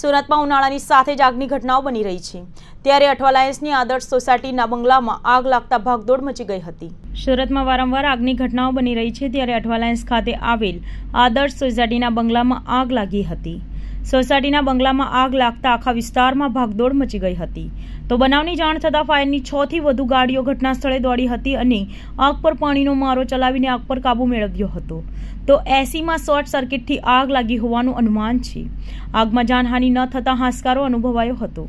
સુરતમાં ઉનાળાની સાથે જ આગની ઘટનાઓ બની રહી છે ત્યારે અઠવાલાયન્સની આદર્શ સોસાયટીના બંગલામાં આગ લાગતા ભાગદોડ મચી ગઈ હતી સુરતમાં વારંવાર આગની ઘટનાઓ બની રહી છે ત્યારે અઠવાલાયન્સ ખાતે આવેલ આદર્શ સોસાયટીના બંગલામાં આગ લાગી હતી સોસાયટીના બંગલામાં આગ લાગતા આખા વિસ્તારમાં ભાગદોડ મચી ગઈ હતી તો બનાવની જાણ થતાં ફાયરની છ થી વધુ ગાડીઓ ઘટના સ્થળે દોડી હતી અને આગ પર પાણીનો મારો ચલાવીને આગ પર કાબુ મેળવ્યો હતો તો એસીમાં શોર્ટ સર્કિટથી આગ લાગી હોવાનું અનુમાન છે આગમાં જાનહાનિ ન થતાં હાશકારો અનુભવાયો હતો